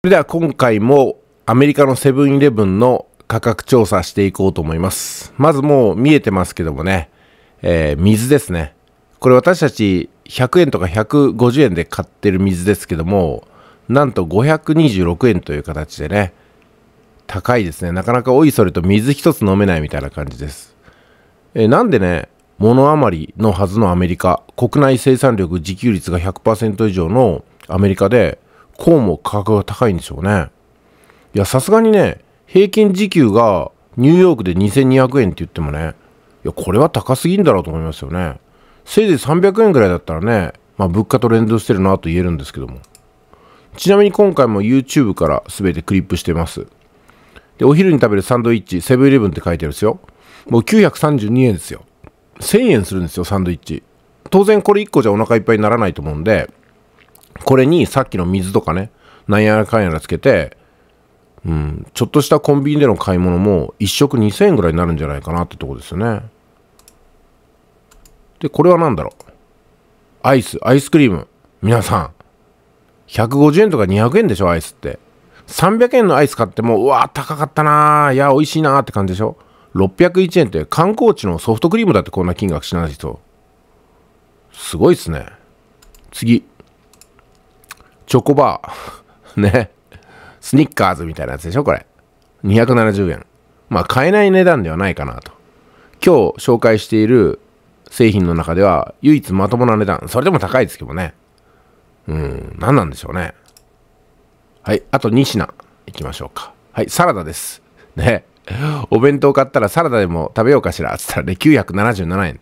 それでは今回もアメリカのセブンイレブンの価格調査していこうと思います。まずもう見えてますけどもね、えー、水ですね。これ私たち100円とか150円で買ってる水ですけども、なんと526円という形でね、高いですね。なかなかおいそれと水一つ飲めないみたいな感じです。えー、なんでね、物余りのはずのアメリカ、国内生産力自給率が100%以上のアメリカで、こうも価格が高いんでしょうね。いや、さすがにね、平均時給がニューヨークで2200円って言ってもね、いや、これは高すぎんだろうと思いますよね。せいぜい300円ぐらいだったらね、まあ、物価と連動してるなと言えるんですけども。ちなみに今回も YouTube から全てクリップしてます。で、お昼に食べるサンドイッチ、セブンイレブンって書いてるんですよ。もう932円ですよ。1000円するんですよ、サンドイッチ。当然これ1個じゃお腹いっぱいにならないと思うんで、これにさっきの水とかね、なんやらかんやらつけて、うん、ちょっとしたコンビニでの買い物も1食2000円ぐらいになるんじゃないかなってとこですよね。で、これは何だろうアイス、アイスクリーム。皆さん、150円とか200円でしょ、アイスって。300円のアイス買っても、うわー、高かったなー、いや、美味しいなーって感じでしょ。601円って観光地のソフトクリームだってこんな金額しない人。すごいっすね。次。チョコバー。ね。スニッカーズみたいなやつでしょこれ。270円。まあ買えない値段ではないかなと。今日紹介している製品の中では唯一まともな値段。それでも高いですけどね。うん、何なんでしょうね。はい、あと2品いきましょうか。はい、サラダです。ね。お弁当買ったらサラダでも食べようかしら。つったらね、977円。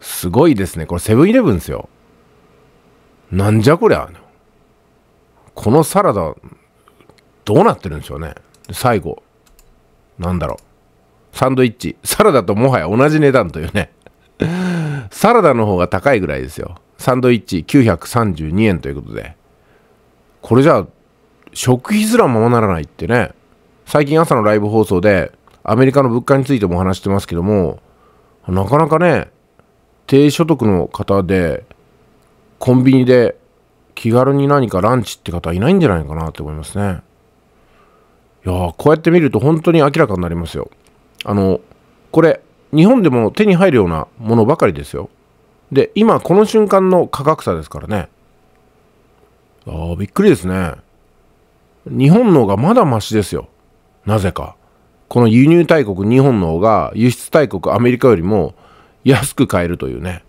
すごいですね。これセブンイレブンですよ。なんじゃこりゃ。このサラダどうなってるんでしょうね最後なんだろうサンドイッチサラダともはや同じ値段というねサラダの方が高いぐらいですよサンドイッチ932円ということでこれじゃあ食費すらままならないってね最近朝のライブ放送でアメリカの物価についても話してますけどもなかなかね低所得の方でコンビニで気軽に何かランチって方はいないんじゃないかなって思いますね。いやこうやって見ると本当に明らかになりますよ。あの、これ、日本でも手に入るようなものばかりですよ。で、今この瞬間の価格差ですからね。ああ、びっくりですね。日本の方がまだマシですよ。なぜか。この輸入大国日本の方が輸出大国アメリカよりも安く買えるというね。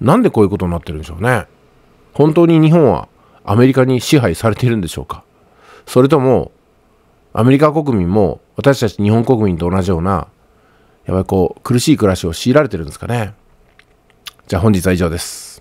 なんでこういうことになってるんでしょうね。本当に日本はアメリカに支配されているんでしょうかそれともアメリカ国民も私たち日本国民と同じようなやっぱりこう苦しい暮らしを強いられてるんですかねじゃあ本日は以上です。